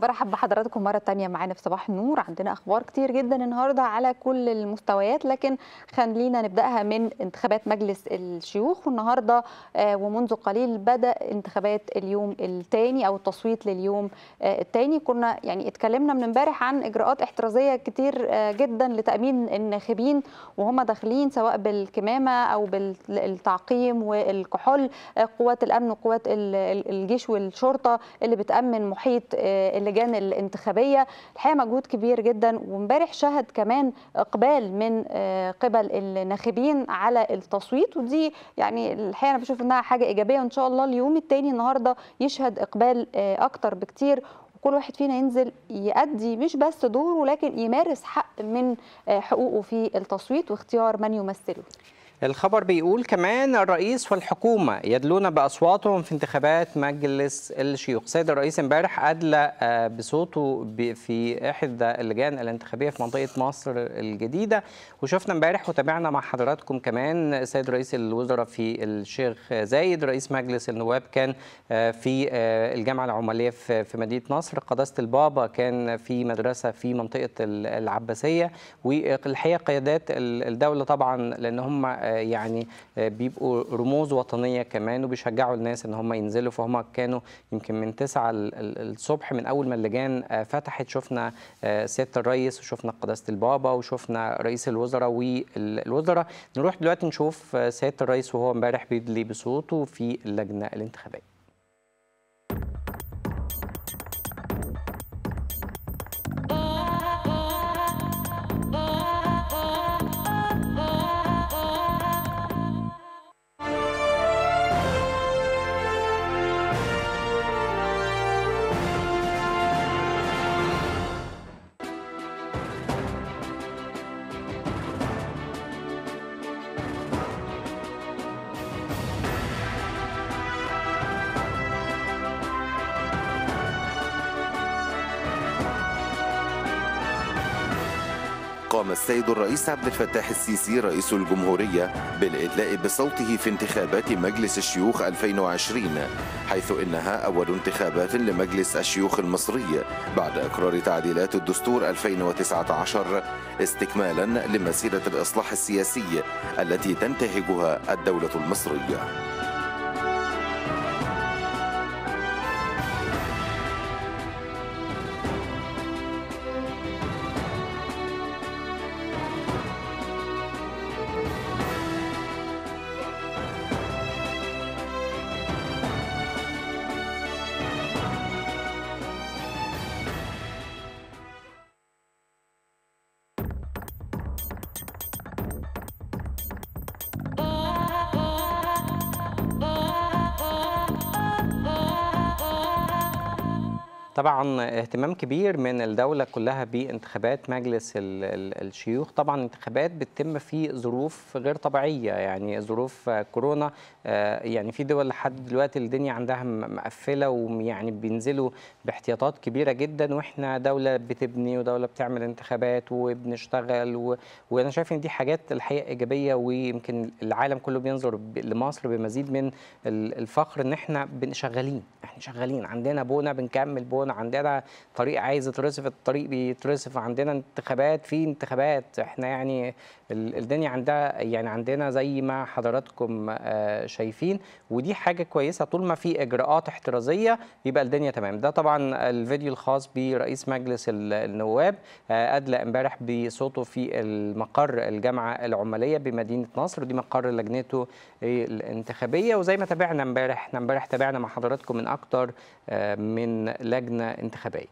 برحب بحضراتكم مرة تانية معانا في صباح النور عندنا أخبار كتير جدا النهاردة على كل المستويات لكن خلينا نبدأها من انتخابات مجلس الشيوخ والنهاردة آه، ومنذ قليل بدأ انتخابات اليوم الثاني أو التصويت لليوم آه، الثاني كنا يعني اتكلمنا من امبارح عن إجراءات احترازية كتير آه، جدا لتأمين الناخبين وهم داخلين سواء بالكمامة أو بالتعقيم والكحول قوات الأمن وقوات الجيش والشرطة اللي بتأمن محيط اللي اللجان الانتخابيه الحقيقه مجهود كبير جدا وامبارح شهد كمان اقبال من آه، قبل الناخبين على التصويت ودي يعني الحقيقه انا بشوف انها حاجه ايجابيه وان شاء الله اليوم الثاني النهارده يشهد اقبال آه، اكتر بكتير كل واحد فينا ينزل يؤدي مش بس دوره لكن يمارس حق من آه، حقوقه في التصويت واختيار من يمثله الخبر بيقول كمان الرئيس والحكومة يدلون بأصواتهم في انتخابات مجلس الشيوخ سيد الرئيس امبارح أدلى آه، بصوته في إحدى اللجان الانتخابية في منطقة مصر الجديدة وشفنا امبارح وتابعنا مع حضراتكم كمان سيد رئيس الوزراء في الشيخ زايد رئيس مجلس النواب كان آه، في آه، الجامعة العمالية في مدينة نصر قداسة البابا كان في مدرسة في منطقة العباسية والحقيقة قيادات الدولة طبعا لأن هم يعني بيبقوا رموز وطنيه كمان وبيشجعوا الناس ان هم ينزلوا فهم كانوا يمكن من 9 الصبح من اول ما اللجان آه، فتحت شفنا آه، سياده الرئيس وشفنا قداسه البابا وشفنا رئيس الوزراء والوزراء نروح دلوقتي نشوف آه، سياده الرئيس وهو امبارح بيدلي بصوته في اللجنه الانتخابيه قام السيد الرئيس عبد الفتاح السيسي رئيس الجمهورية بالإدلاء بصوته في انتخابات مجلس الشيوخ 2020 حيث إنها أول انتخابات لمجلس الشيوخ المصري بعد إقرار تعديلات الدستور 2019 استكمالا لمسيرة الإصلاح السياسي التي تنتهجها الدولة المصرية طبعا اهتمام كبير من الدولة كلها بانتخابات مجلس الشيوخ طبعا انتخابات بتتم في ظروف غير طبيعية يعني ظروف كورونا آه، يعني في دول لحد دلوقتي الدنيا عندها مقفلة ويعني بينزلوا باحتياطات كبيرة جدا واحنا دولة بتبني ودولة بتعمل انتخابات وبنشتغل و... وانا شايف ان دي حاجات الحقيقة إيجابية ويمكن العالم كله بينظر لمصر بمزيد من الفخر ان احنا شغالين احنا شغالين عندنا بونا بنكمل بونا عندنا طريق عايز يترصف الطريق بيترصف عندنا انتخابات في انتخابات احنا يعني الدنيا عندها يعني عندنا زي ما حضراتكم آه، شايفين ودي حاجه كويسه طول ما في اجراءات احترازيه يبقى الدنيا تمام ده طبعا الفيديو الخاص برئيس مجلس النواب آه، ادلى امبارح بصوته في المقر الجامعه العماليه بمدينه نصر ودي مقر لجنته الانتخابيه وزي ما تابعنا امبارح احنا امبارح تابعنا مع حضراتكم من اكتر آه، من لجنه انتخابيه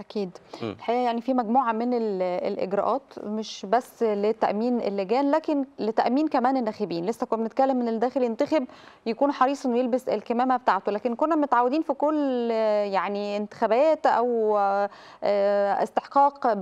أكيد الحقيقة يعني في مجموعة من الإجراءات مش بس لتأمين اللجان لكن لتأمين كمان الناخبين لسه كنا بنتكلم إن اللي داخل ينتخب يكون حريص إنه يلبس الكمامة بتاعته لكن كنا متعودين في كل يعني انتخابات أو آه، استحقاق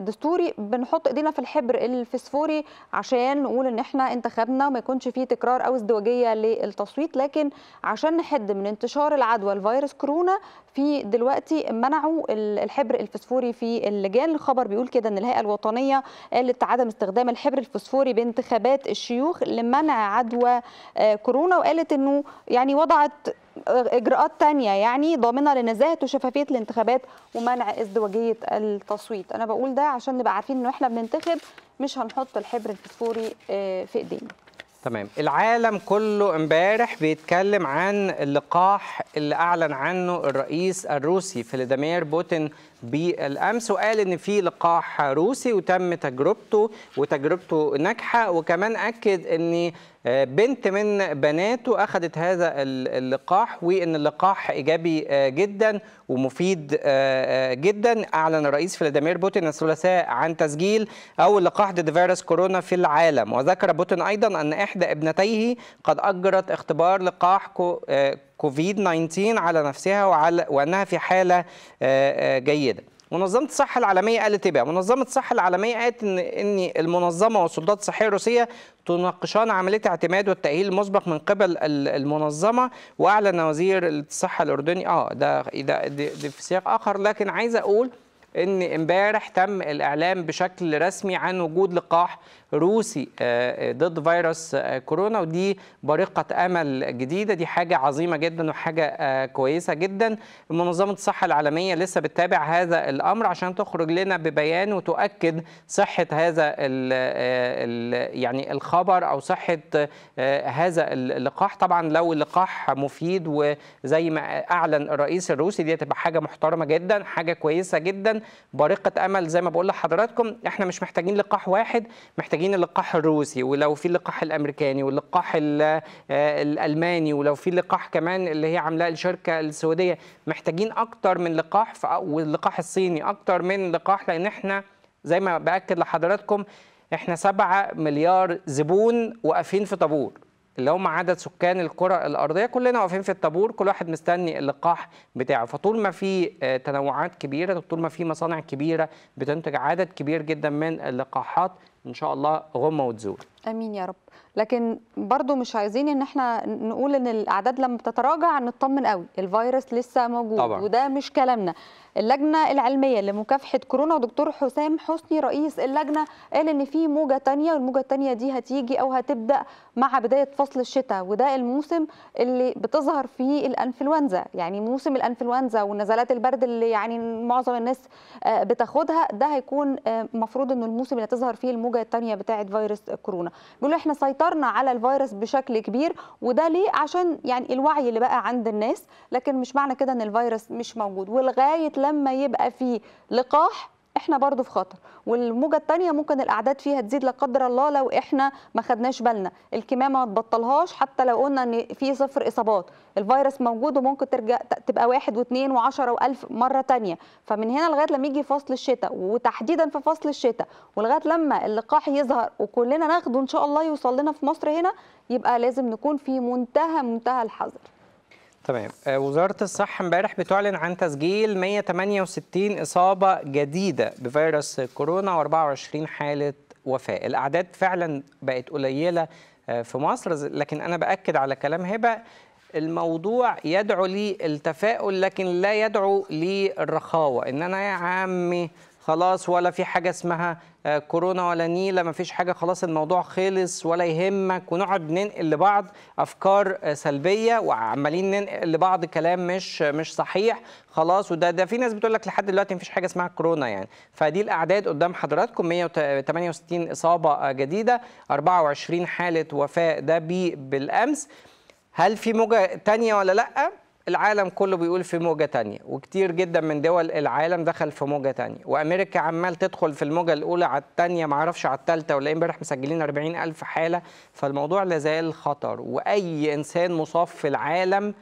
دستوري بنحط إيدينا في الحبر الفسفوري عشان نقول إن إحنا انتخبنا وما يكونش فيه تكرار أو ازدواجية للتصويت لكن عشان نحد من انتشار العدوى الفيروس كورونا في دلوقتي منعوا الحبر الفسفوري في اللجان الخبر بيقول كده ان الهيئه الوطنيه قالت عدم استخدام الحبر الفسفوري بانتخابات الشيوخ لمنع عدوى آه، كورونا وقالت انه يعني وضعت اجراءات تانية يعني ضامنه لنزاهه وشفافيه الانتخابات ومنع ازدواجيه التصويت انا بقول ده عشان نبقى عارفين انه احنا بننتخب مش هنحط الحبر الفسفوري آه، في ايدينا تمام العالم كله امبارح بيتكلم عن اللقاح اللي اعلن عنه الرئيس الروسي فلاديمير بوتين بالامس وقال ان في لقاح روسي وتم تجربته وتجربته ناجحه وكمان اكد ان آه، بنت من بناته أخذت هذا اللقاح وإن اللقاح إيجابي آه، جدا ومفيد آه، جدا أعلن الرئيس فلاديمير بوتين الثلاثاء عن تسجيل أول لقاح ضد فيروس كورونا في العالم وذكر بوتين أيضا أن إحدى ابنتيه قد أجرت اختبار لقاح كو كوفيد 19 على نفسها وعلى وأنها في حالة جيدة منظمه الصحه العالميه قالت ايه بقى منظمه الصحه العالميه قالت ان ان المنظمه والسلطات الصحيه الروسيه تناقشان عمليه اعتماد والتاهيل المسبق من قبل المنظمه واعلن وزير الصحه الاردني اه ده ده, ده, ده في سياق اخر لكن عايز اقول ان امبارح تم الاعلام بشكل رسمي عن وجود لقاح روسي آه، آه، ضد فيروس آه، كورونا ودي بارقة أمل جديدة دي حاجة عظيمة جدا وحاجة كويسة جدا منظمة الصحة العالمية لسه بتتابع هذا الأمر عشان تخرج لنا ببيان وتؤكد صحة هذا الـ الـ يعني الخبر أو صحة هذا اللقاح طبعا لو اللقاح مفيد وزي ما أعلن الرئيس الروسي دي هتبقى حاجة محترمة جدا حاجة كويسة جدا بارقة أمل زي ما بقول لحضراتكم احنا مش محتاجين لقاح واحد محتاجين محتاجين اللقاح الروسي ولو في اللقاح الامريكاني واللقاح آه، الالماني ولو في لقاح كمان اللي هي عاملاه الشركه السعوديه محتاجين اكتر من لقاح واللقاح الصيني اكتر من لقاح لان احنا زي ما باكد لحضراتكم احنا 7 مليار زبون واقفين في طابور اللي هم عدد سكان الكرة الأرضية كلنا واقفين في الطابور كل واحد مستني اللقاح بتاعه فطول ما في آه، تنوعات كبيرة طول ما في مصانع كبيرة بتنتج عدد كبير جدا من اللقاحات ان شاء الله غمه وتزول امين يا رب لكن برضو مش عايزين ان احنا نقول ان الاعداد لما بتتراجع نطمن قوي الفيروس لسه موجود طبعا. وده مش كلامنا اللجنه العلميه لمكافحه كورونا ودكتور حسام حسني رئيس اللجنه قال ان في موجه ثانيه والموجه الثانيه دي هتيجي او هتبدا مع بدايه فصل الشتاء وده الموسم اللي بتظهر فيه الانفلونزا يعني موسم الانفلونزا ونزلات البرد اللي يعني معظم الناس آه، بتاخدها ده هيكون آه، مفروض انه الموسم اللي هتظهر فيه الموجه الثانيه بتاعه فيروس كورونا بيقولوا احنا سيطرنا على الفيروس بشكل كبير وده ليه عشان يعني الوعي اللي بقى عند الناس لكن مش معنى كده ان الفيروس مش موجود ولغايه لما يبقى في لقاح احنا برضو في خطر والموجه الثانيه ممكن الاعداد فيها تزيد لا قدر الله لو احنا ما خدناش بالنا الكمامه ما تبطلهاش حتى لو قلنا ان في صفر اصابات الفيروس موجود وممكن ترجع تبقى واحد واثنين وعشرة والف مره ثانيه فمن هنا لغايه لما يجي فصل الشتاء وتحديدا في فصل الشتاء ولغايه لما اللقاح يظهر وكلنا ناخده ان شاء الله يوصل لنا في مصر هنا يبقى لازم نكون في منتهى منتهى الحذر تمام آه، وزاره الصحه امبارح بتعلن عن تسجيل 168 اصابه جديده بفيروس كورونا و24 حاله وفاه الاعداد فعلا بقت قليله آه، في مصر لكن انا باكد على كلام هبه الموضوع يدعو للتفاؤل لكن لا يدعو للرخاوه ان انا يا عمي خلاص ولا في حاجه اسمها آه، كورونا ولا نيله ما فيش حاجه خلاص الموضوع خلص ولا يهمك ونقعد ننقل لبعض افكار آه، سلبيه وعمالين ننقل لبعض كلام مش مش صحيح خلاص وده ده في ناس بتقول لك لحد دلوقتي ما فيش حاجه اسمها كورونا يعني فدي الاعداد قدام حضراتكم 168 اصابه آه، جديده 24 حاله وفاه ده بالامس هل في موجه تانية ولا لا العالم كله بيقول في موجة تانية وكتير جدا من دول العالم دخل في موجة تانية وأمريكا عمال تدخل في الموجة الأولى على التانية معرفش على التالتة ولا امبارح مسجلين 40 ألف حالة فالموضوع لازال خطر وأي إنسان مصاب في العالم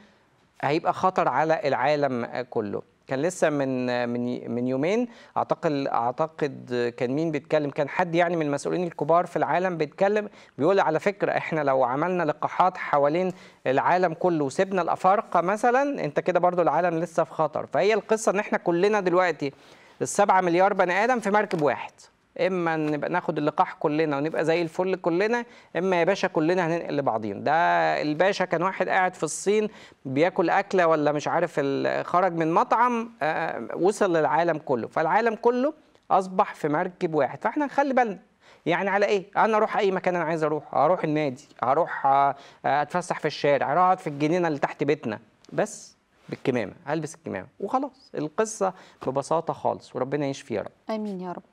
هيبقى خطر على العالم كله كان لسه من من من يومين اعتقد اعتقد كان مين بيتكلم كان حد يعني من المسؤولين الكبار في العالم بيتكلم بيقول على فكره احنا لو عملنا لقاحات حوالين العالم كله وسبنا الافارقه مثلا انت كده برضو العالم لسه في خطر فهي القصه ان احنا كلنا دلوقتي السبعة مليار بني ادم في مركب واحد اما نبقى ناخد اللقاح كلنا ونبقى زي الفل كلنا اما يا باشا كلنا هننقل لبعضين ده الباشا كان واحد قاعد في الصين بياكل اكله ولا مش عارف خرج من مطعم آه، وصل للعالم كله فالعالم كله اصبح في مركب واحد فاحنا نخلي بالنا يعني على ايه انا اروح اي مكان انا عايز اروح اروح النادي اروح آه، اتفسح في الشارع اروح اقعد في الجنينه اللي تحت بيتنا بس بالكمامه البس الكمامه وخلاص القصه ببساطه خالص وربنا يشفي يا رب امين يا رب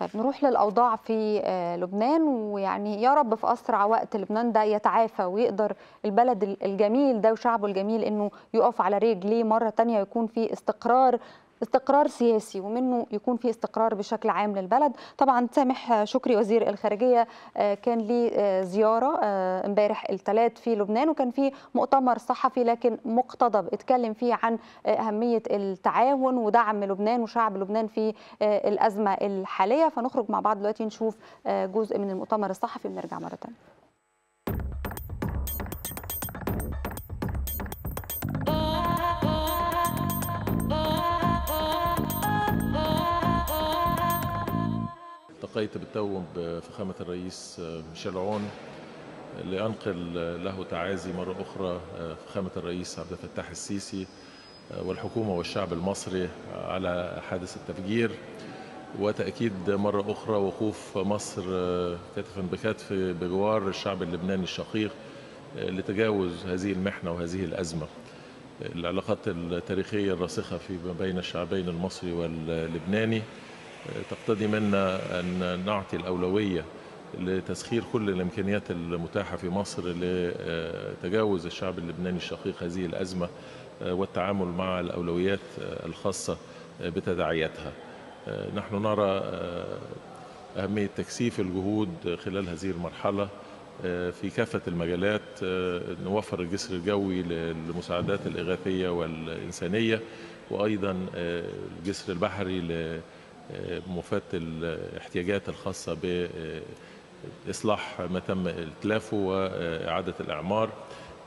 طيب نروح للاوضاع في آه، لبنان ويعني يا رب في اسرع وقت لبنان ده يتعافى ويقدر البلد الجميل ده وشعبه الجميل انه يقف على رجليه مره ثانيه ويكون في استقرار استقرار سياسي ومنه يكون في استقرار بشكل عام للبلد طبعا سامح آه، شكري وزير الخارجيه آه، كان ليه آه، زياره امبارح الثلاث في لبنان وكان في مؤتمر صحفي لكن مقتضب اتكلم فيه عن اهميه التعاون ودعم لبنان وشعب لبنان في الازمه الحاليه فنخرج مع بعض دلوقتي نشوف جزء من المؤتمر الصحفي ونرجع مره ثانيه التقيت بالتو بفخامة الرئيس آه، ميشيل عون لأنقل له تعازي مرة أخرى آه، فخامة الرئيس عبد الفتاح السيسي آه، والحكومة والشعب المصري على حادث التفجير وتأكيد مرة أخرى وقوف مصر كتفا بكتف بجوار الشعب اللبناني الشقيق لتجاوز هذه المحنة وهذه الأزمة العلاقات التاريخية الراسخة في بين الشعبين المصري واللبناني تقتضي منا أن نعطي الأولوية لتسخير كل الإمكانيات المتاحة في مصر لتجاوز الشعب اللبناني الشقيق هذه الأزمة والتعامل مع الأولويات الخاصة بتداعياتها نحن نرى أهمية تكثيف الجهود خلال هذه المرحلة في كافة المجالات نوفر الجسر الجوي للمساعدات الإغاثية والإنسانية وأيضا الجسر البحري مفات الاحتياجات الخاصة بإصلاح ما تم إتلافه وإعادة الإعمار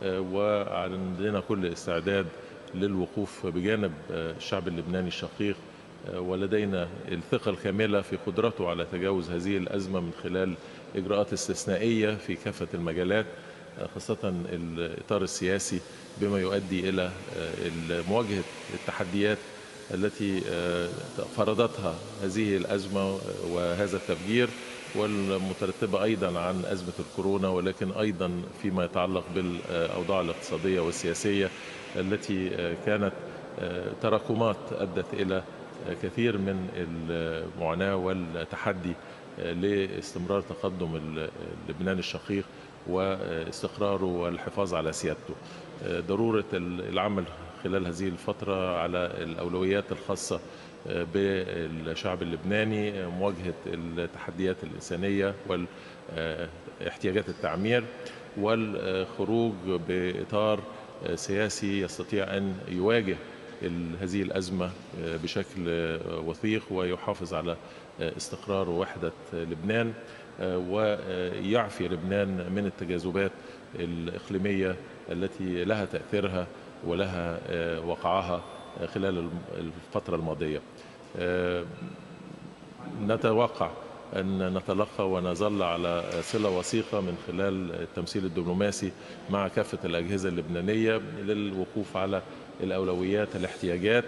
وعندنا كل استعداد للوقوف بجانب الشعب اللبناني الشقيق ولدينا الثقة الكاملة في قدرته على تجاوز هذه الأزمة من خلال إجراءات استثنائية في كافة المجالات خاصة الإطار السياسي بما يؤدي إلى مواجهة التحديات التي آه، فرضتها هذه الأزمة وهذا التفجير والمترتبة أيضا عن أزمة الكورونا ولكن أيضا فيما يتعلق بالأوضاع الاقتصادية والسياسية التي آه، كانت آه، تراكمات أدت إلى كثير من المعاناة والتحدي لاستمرار تقدم لبنان الشقيق واستقراره والحفاظ على سيادته ضرورة العمل خلال هذه الفترة على الأولويات الخاصة آه، بالشعب اللبناني آه، مواجهة التحديات الإنسانية والاحتياجات التعمير والخروج بإطار آه، سياسي يستطيع أن يواجه هذه الأزمة بشكل وثيق ويحافظ على استقرار ووحدة لبنان ويعفي لبنان من التجاذبات الإقليمية التي لها تأثيرها ولها آه، وقعها آه، خلال الفترة الماضية آه، نتوقع أن نتلقى ونظل على صلة وثيقة من خلال التمثيل الدبلوماسي مع كافة الأجهزة اللبنانية للوقوف على الأولويات الاحتياجات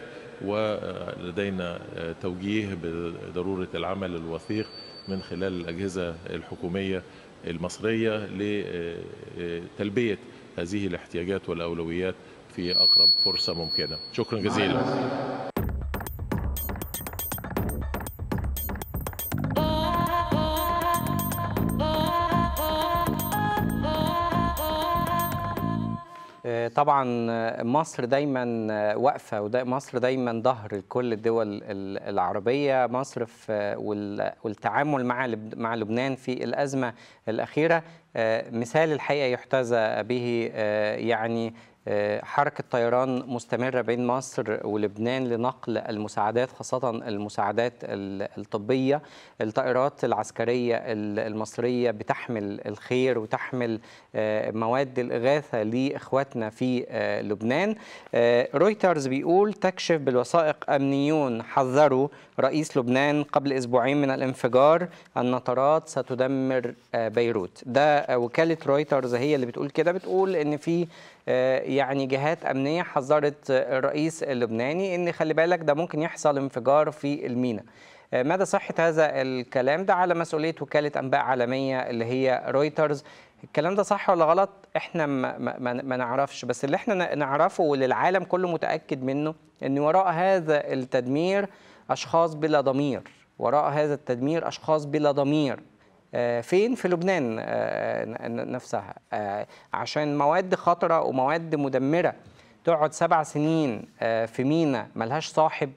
ولدينا توجيه بضرورة العمل الوثيق من خلال الأجهزة الحكومية المصرية لتلبية هذه الاحتياجات والأولويات في أقرب فرصة ممكنة شكرا جزيلا طبعا مصر دايما واقفه ومصر دايما ظهر كل الدول العربيه مصر في والتعامل مع مع لبنان في الازمه الاخيره آه، مثال الحقيقه يحتذى به آه، يعني آه، حركة طيران مستمرة بين مصر ولبنان لنقل المساعدات خاصة المساعدات الطبية الطائرات العسكرية المصرية بتحمل الخير وتحمل آه، مواد الإغاثة لإخواتنا في آه، لبنان رويترز بيقول تكشف بالوثائق أمنيون حذروا رئيس لبنان قبل أسبوعين من الانفجار النطرات ستدمر بيروت ده وكالة رويترز هي اللي بتقول كده بتقول إن في آه، يعني جهات امنيه حذرت الرئيس اللبناني ان خلي بالك ده ممكن يحصل انفجار في المينا آه، مدى صحه هذا الكلام ده على مسؤوليه وكاله انباء عالميه اللي هي رويترز الكلام ده صح ولا غلط احنا ما, ما, ما نعرفش بس اللي احنا نعرفه واللي العالم كله متاكد منه ان وراء هذا التدمير اشخاص بلا ضمير وراء هذا التدمير اشخاص بلا ضمير آه، فين في لبنان آه، نفسها آه، عشان مواد خطره ومواد مدمره تقعد سبع سنين في مينا ملهاش صاحب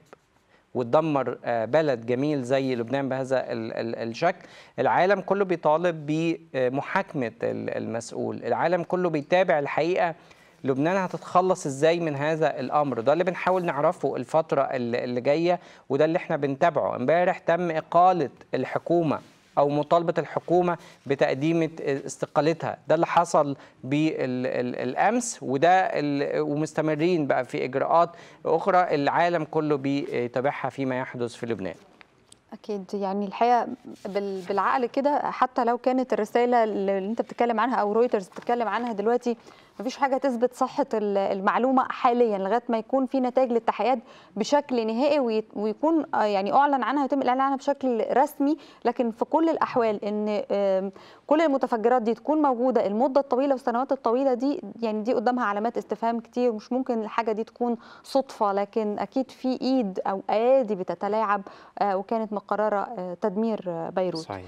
وتدمر بلد جميل زي لبنان بهذا الشكل العالم كله بيطالب بمحاكمة المسؤول العالم كله بيتابع الحقيقة لبنان هتتخلص ازاي من هذا الامر ده اللي بنحاول نعرفه الفتره اللي جايه وده اللي احنا بنتابعه امبارح تم اقاله الحكومه او مطالبه الحكومه بتقديم استقالتها ده اللي حصل بالامس وده ومستمرين بقى في اجراءات اخرى العالم كله بيتابعها فيما يحدث في لبنان اكيد يعني الحقيقه بالعقل كده حتى لو كانت الرساله اللي انت بتتكلم عنها او رويترز بتتكلم عنها دلوقتي مفيش حاجه تثبت صحه المعلومه حاليا لغايه ما يكون في نتائج للتحقيقات بشكل نهائي ويكون آه، يعني اعلن عنها يتم الاعلان عنها بشكل رسمي لكن في كل الاحوال ان كل المتفجرات دي تكون موجوده المده الطويله والسنوات الطويله دي يعني دي قدامها علامات استفهام كتير مش ممكن الحاجه دي تكون صدفه لكن اكيد في ايد او ايادي بتتلاعب آه، وكانت مقرره آه، تدمير بيروت صحيح.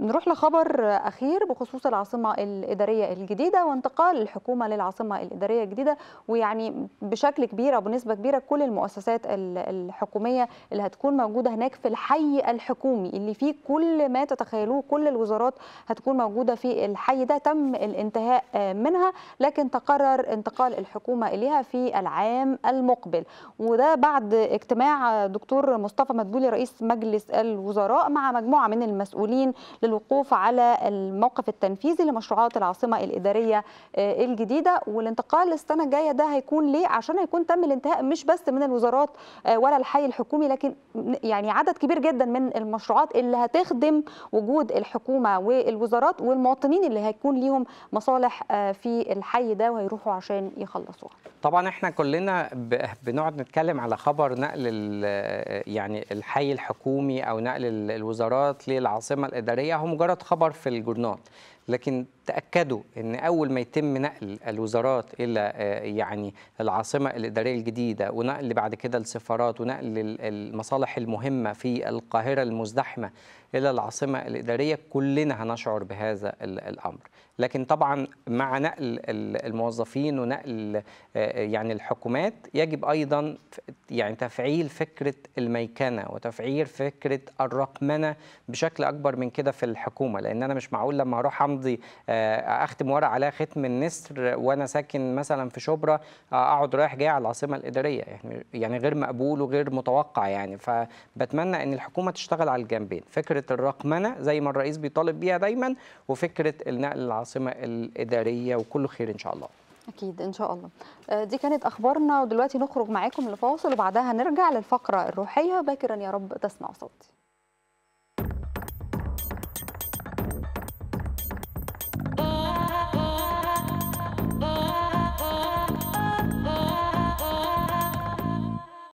نروح لخبر اخير بخصوص العاصمه الاداريه الجديده وانتقال الحكومه الحكومه للعاصمه الاداريه الجديده ويعني بشكل كبير او بنسبه كبيره كل المؤسسات الحكوميه اللي هتكون موجوده هناك في الحي الحكومي اللي فيه كل ما تتخيلوه كل الوزارات هتكون موجوده في الحي ده تم الانتهاء آه، منها لكن تقرر انتقال الحكومه اليها في العام المقبل وده بعد اجتماع دكتور مصطفى مدبولي رئيس مجلس الوزراء مع مجموعه من المسؤولين للوقوف على الموقف التنفيذي لمشروعات العاصمه الاداريه آه، الجديده الجديده والانتقال السنه الجايه ده هيكون ليه عشان هيكون تم الانتهاء مش بس من الوزارات آه، ولا الحي الحكومي لكن يعني عدد كبير جدا من المشروعات اللي هتخدم وجود الحكومه والوزارات والمواطنين اللي هيكون ليهم مصالح آه، في الحي ده وهيروحوا عشان يخلصوها طبعا احنا كلنا بنقعد نتكلم على خبر نقل يعني الحي الحكومي او نقل الوزارات للعاصمه الاداريه هو مجرد خبر في الجورنال لكن تاكدوا ان اول ما يتم نقل الوزارات الى آه، يعني العاصمه الاداريه الجديده ونقل بعد كده السفارات ونقل المصالح المهمه في القاهره المزدحمه الى العاصمه الاداريه كلنا هنشعر بهذا الامر لكن طبعا مع نقل الموظفين ونقل آه، آه، يعني الحكومات يجب ايضا يعني تفعيل فكره الميكنه وتفعيل فكره الرقمنه بشكل اكبر من كده في الحكومه لان انا مش معقول لما اروح امضي آه، اختم ورق على ختم النسر وانا ساكن مثلا في شبرا اقعد رايح جاي على العاصمه الاداريه يعني يعني غير مقبول وغير متوقع يعني فبتمنى ان الحكومه تشتغل على الجانبين فكره فكره الرقمنه زي ما الرئيس بيطالب بيها دايما وفكره النقل العاصمه الاداريه وكله خير ان شاء الله اكيد ان شاء الله آه، دي كانت اخبارنا ودلوقتي نخرج معاكم لفاصل وبعدها نرجع للفقره الروحيه باكرا يا رب تسمع صوتي